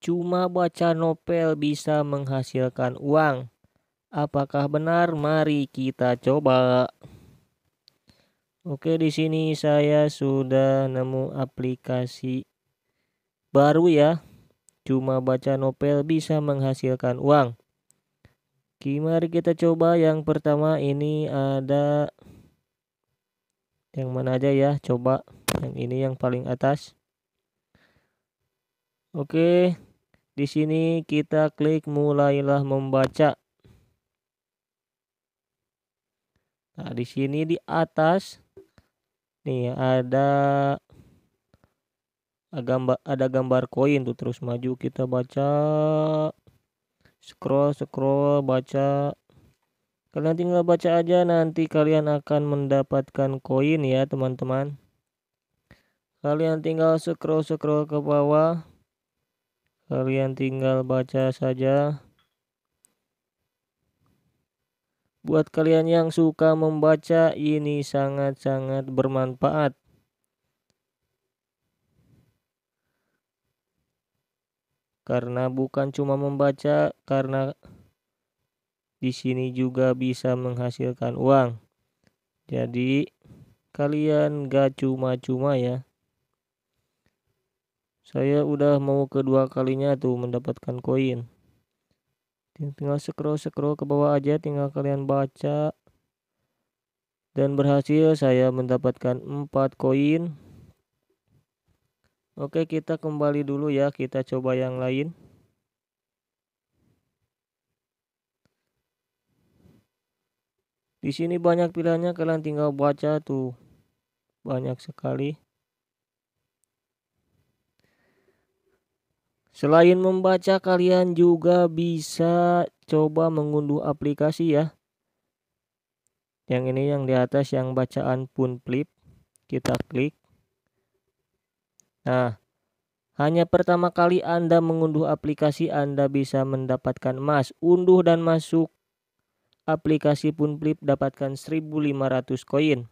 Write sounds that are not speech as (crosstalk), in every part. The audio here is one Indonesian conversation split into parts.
cuma baca novel bisa menghasilkan uang. Apakah benar? Mari kita coba. Oke, di sini saya sudah nemu aplikasi baru ya. Cuma baca novel bisa menghasilkan uang. Oke, mari kita coba yang pertama ini ada yang mana aja ya? Coba yang ini yang paling atas. Oke, di sini kita klik mulailah membaca. Nah, di sini di atas nih ada gambar ada gambar koin tuh terus maju kita baca scroll scroll baca kalian tinggal baca aja nanti kalian akan mendapatkan koin ya teman-teman kalian tinggal scroll scroll ke bawah Kalian tinggal baca saja. Buat kalian yang suka membaca, ini sangat-sangat bermanfaat. Karena bukan cuma membaca, karena di sini juga bisa menghasilkan uang. Jadi, kalian gak cuma-cuma ya. Saya udah mau kedua kalinya tuh mendapatkan koin. Tinggal scroll-scroll ke bawah aja, tinggal kalian baca. Dan berhasil saya mendapatkan 4 koin. Oke, kita kembali dulu ya, kita coba yang lain. Di sini banyak pilihannya, kalian tinggal baca tuh. Banyak sekali. Selain membaca, kalian juga bisa coba mengunduh aplikasi ya. Yang ini yang di atas yang bacaan pun flip, kita klik. Nah, hanya pertama kali Anda mengunduh aplikasi Anda bisa mendapatkan emas. Unduh dan masuk aplikasi pun flip dapatkan 1500 koin.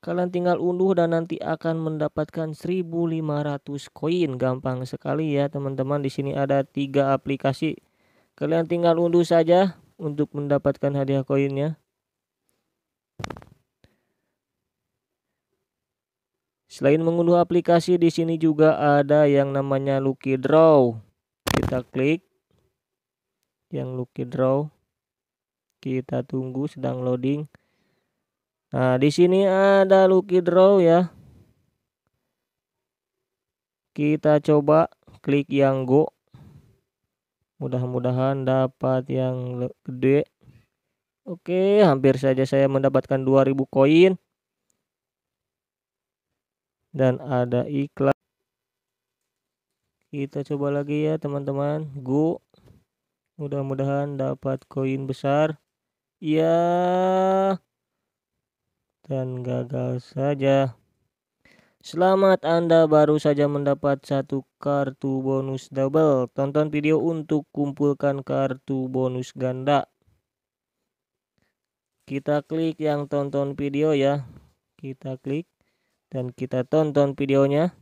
Kalian tinggal unduh dan nanti akan mendapatkan 1500 koin. Gampang sekali ya teman-teman. Di sini ada tiga aplikasi. Kalian tinggal unduh saja untuk mendapatkan hadiah koinnya. Selain mengunduh aplikasi di sini juga ada yang namanya Lucky Draw. Kita klik yang Lucky Draw. Kita tunggu sedang loading. Nah, di sini ada Lucky Draw ya. Kita coba klik yang go. Mudah-mudahan dapat yang gede. Oke, hampir saja saya mendapatkan 2000 koin. Dan ada iklan. Kita coba lagi ya teman-teman. Go. Mudah-mudahan dapat koin besar. Ya dan gagal saja. Selamat Anda baru saja mendapat satu kartu bonus double. Tonton video untuk kumpulkan kartu bonus ganda. Kita klik yang tonton video ya. Kita klik dan kita tonton videonya.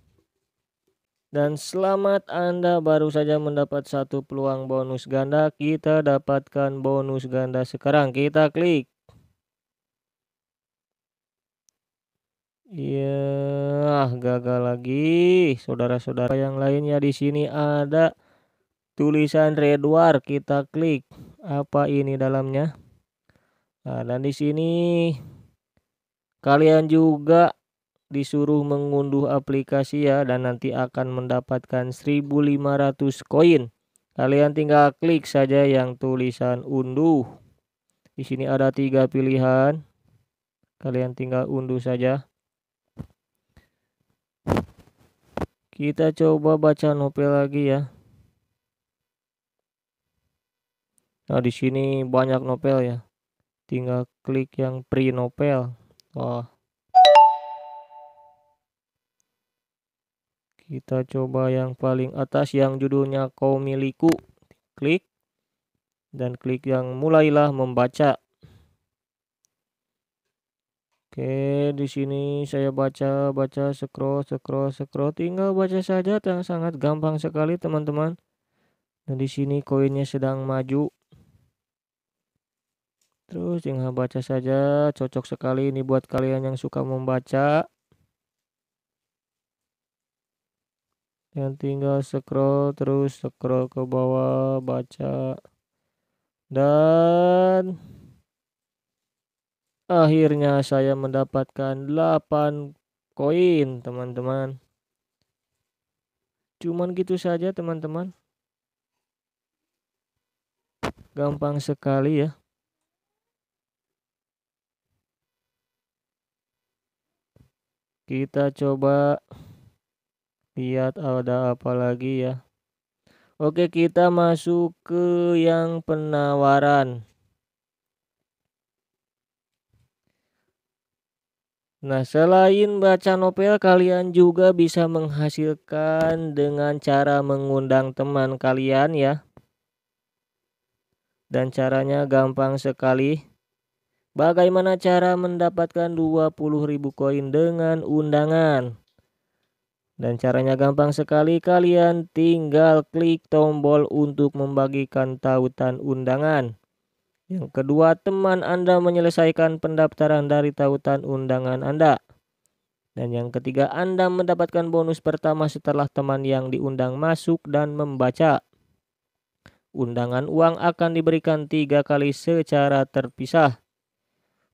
Dan selamat Anda baru saja mendapat satu peluang bonus ganda. Kita dapatkan bonus ganda sekarang. Kita klik. Iya, gagal lagi. Saudara-saudara yang lainnya di sini ada tulisan Redwar, kita klik. Apa ini dalamnya? Nah, dan di sini kalian juga disuruh mengunduh aplikasi ya dan nanti akan mendapatkan 1500 koin. Kalian tinggal klik saja yang tulisan unduh. Di sini ada tiga pilihan. Kalian tinggal unduh saja. Kita coba baca novel lagi ya. Nah, di sini banyak novel ya. Tinggal klik yang pre novel. Wah. Kita coba yang paling atas yang judulnya Kau Milikku. Klik dan klik yang mulailah membaca. Oke, di sini saya baca, baca, scroll, scroll, scroll. Tinggal baca saja yang sangat gampang sekali teman-teman. Nah, di sini koinnya sedang maju. Terus tinggal baca saja, cocok sekali ini buat kalian yang suka membaca. Dan tinggal scroll terus, scroll ke bawah, baca. Dan Akhirnya saya mendapatkan 8 koin, teman-teman. Cuman gitu saja, teman-teman. Gampang sekali ya. Kita coba lihat ada apa lagi ya. Oke, kita masuk ke yang penawaran. Nah, selain baca novel, kalian juga bisa menghasilkan dengan cara mengundang teman kalian ya. Dan caranya gampang sekali. Bagaimana cara mendapatkan 20.000 koin dengan undangan? Dan caranya gampang sekali, kalian tinggal klik tombol untuk membagikan tautan undangan. Yang kedua, teman Anda menyelesaikan pendaftaran dari tautan undangan Anda. Dan yang ketiga, Anda mendapatkan bonus pertama setelah teman yang diundang masuk dan membaca. Undangan uang akan diberikan tiga kali secara terpisah.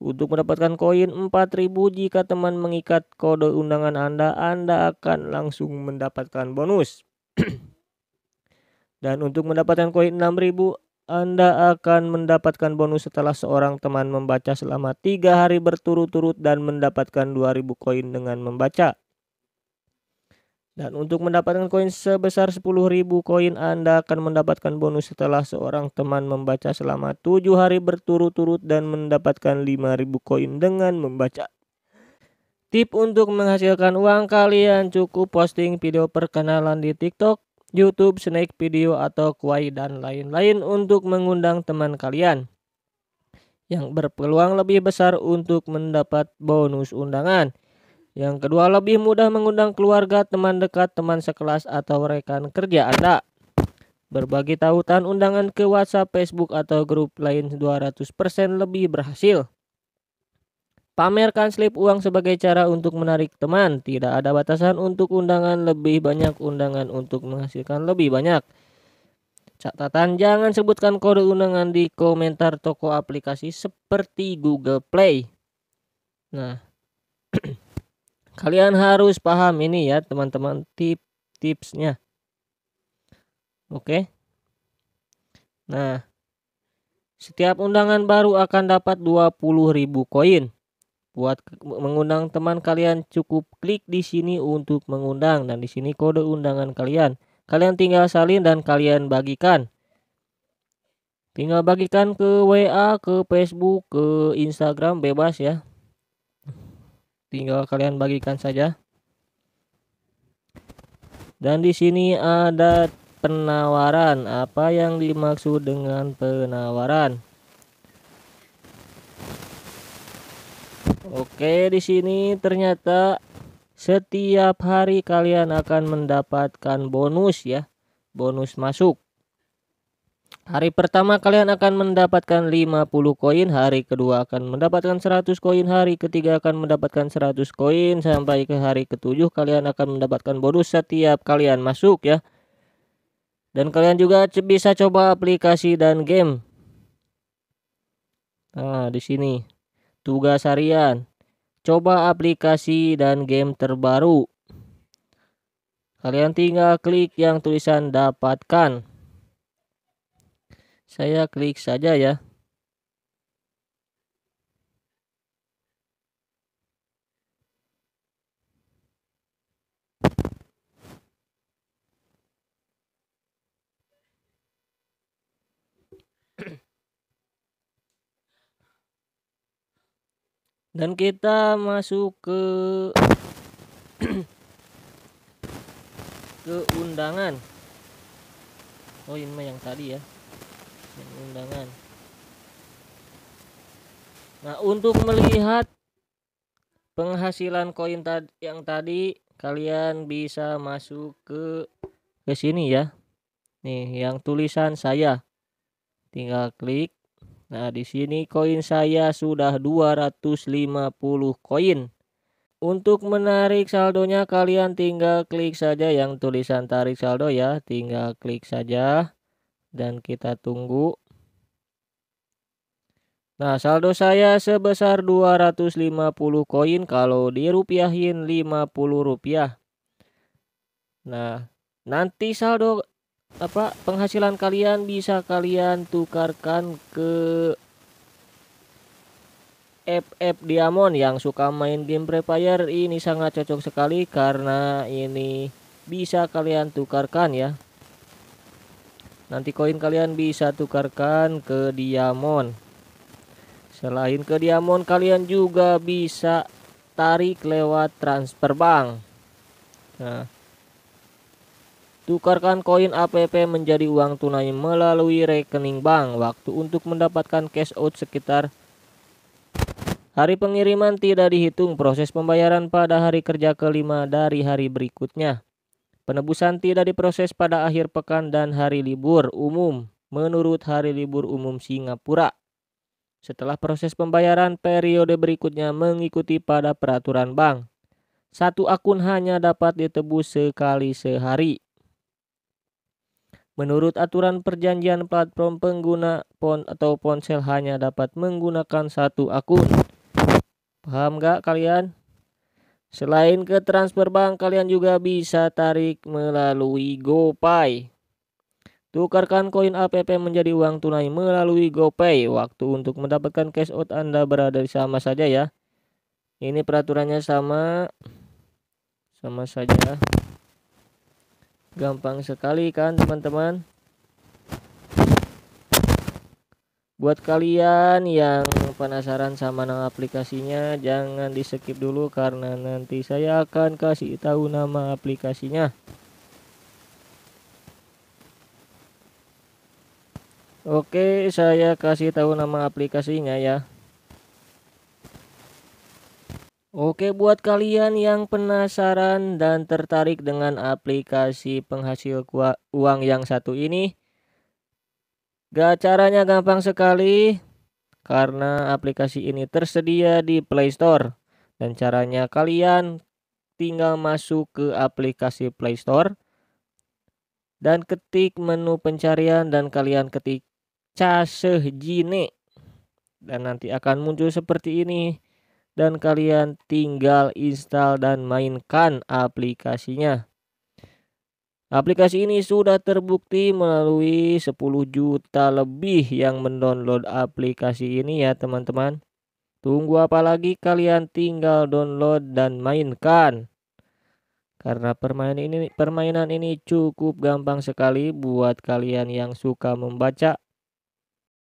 Untuk mendapatkan koin 4000 jika teman mengikat kode undangan Anda, Anda akan langsung mendapatkan bonus. (clears throat) Dan untuk mendapatkan koin 6000, anda akan mendapatkan bonus setelah seorang teman membaca selama tiga hari berturut-turut dan mendapatkan 2000 koin dengan membaca. Dan untuk mendapatkan koin sebesar 10.000 koin Anda akan mendapatkan bonus setelah seorang teman membaca selama tujuh hari berturut-turut dan mendapatkan 5.000 koin dengan membaca. Tip untuk menghasilkan uang kalian cukup posting video perkenalan di TikTok YouTube, Snake Video, atau Kuai, dan lain-lain untuk mengundang teman kalian yang berpeluang lebih besar untuk mendapat bonus undangan. Yang kedua, lebih mudah mengundang keluarga, teman dekat, teman sekelas, atau rekan kerja Anda. Berbagi tautan undangan ke WhatsApp, Facebook, atau grup lain 200% lebih berhasil. Pamerkan slip uang sebagai cara untuk menarik teman. Tidak ada batasan untuk undangan lebih banyak, undangan untuk menghasilkan lebih banyak. Catatan, jangan sebutkan kode undangan di komentar toko aplikasi seperti Google Play. Nah, (clears throat) kalian harus paham ini ya teman-teman tip tipsnya. Oke. Nah, setiap undangan baru akan dapat 20.000 koin. Buat mengundang teman kalian cukup klik di sini untuk mengundang dan di sini kode undangan kalian. Kalian tinggal salin dan kalian bagikan. Tinggal bagikan ke WA, ke Facebook, ke Instagram bebas ya. Tinggal kalian bagikan saja. Dan di sini ada penawaran. Apa yang dimaksud dengan penawaran? Oke, di sini ternyata setiap hari kalian akan mendapatkan bonus ya, bonus masuk. Hari pertama kalian akan mendapatkan 50 koin, hari kedua akan mendapatkan 100 koin, hari ketiga akan mendapatkan 100 koin sampai ke hari ketujuh kalian akan mendapatkan bonus setiap kalian masuk ya. Dan kalian juga bisa coba aplikasi dan game. Nah, di sini Tugas harian. Coba aplikasi dan game terbaru. Kalian tinggal klik yang tulisan dapatkan. Saya klik saja ya. dan kita masuk ke (clears throat) ke undangan oh ini mah yang tadi ya yang undangan nah untuk melihat penghasilan koin tadi yang tadi kalian bisa masuk ke ke sini ya nih yang tulisan saya tinggal klik Nah, di sini koin saya sudah 250 koin. Untuk menarik saldonya kalian tinggal klik saja yang tulisan tarik saldo ya, tinggal klik saja dan kita tunggu. Nah, saldo saya sebesar 250 koin kalau dirupiahin 50 rupiah. Nah, nanti saldo apa penghasilan kalian bisa kalian tukarkan ke FF Diamond yang suka main game Free Fire ini sangat cocok sekali karena ini bisa kalian tukarkan ya nanti koin kalian bisa tukarkan ke Diamond selain ke Diamond kalian juga bisa tarik lewat transfer bank nah Tukarkan koin APP menjadi uang tunai melalui rekening bank. Waktu untuk mendapatkan cash out sekitar hari pengiriman tidak dihitung. Proses pembayaran pada hari kerja kelima dari hari berikutnya. Penebusan tidak diproses pada akhir pekan dan hari libur umum menurut hari libur umum Singapura. Setelah proses pembayaran, periode berikutnya mengikuti pada peraturan bank. Satu akun hanya dapat ditebus sekali sehari. Menurut aturan perjanjian platform pengguna pon atau ponsel hanya dapat menggunakan satu akun. Paham gak kalian? Selain ke transfer bank, kalian juga bisa tarik melalui GoPay. Tukarkan koin APP menjadi uang tunai melalui GoPay. Waktu untuk mendapatkan cash out Anda berada di sama saja ya. Ini peraturannya sama sama saja. Gampang sekali kan teman-teman Buat kalian yang penasaran sama nama aplikasinya Jangan di skip dulu karena nanti saya akan kasih tahu nama aplikasinya Oke saya kasih tahu nama aplikasinya ya Oke buat kalian yang penasaran dan tertarik dengan aplikasi penghasil uang yang satu ini Gak caranya gampang sekali karena aplikasi ini tersedia di Play Store dan caranya kalian tinggal masuk ke aplikasi Play Store dan ketik menu pencarian dan kalian ketik caseh jine dan nanti akan muncul seperti ini dan kalian tinggal install dan mainkan aplikasinya. Aplikasi ini sudah terbukti melalui 10 juta lebih yang mendownload aplikasi ini ya teman-teman. Tunggu apa lagi kalian tinggal download dan mainkan. Karena permainan ini permainan ini cukup gampang sekali buat kalian yang suka membaca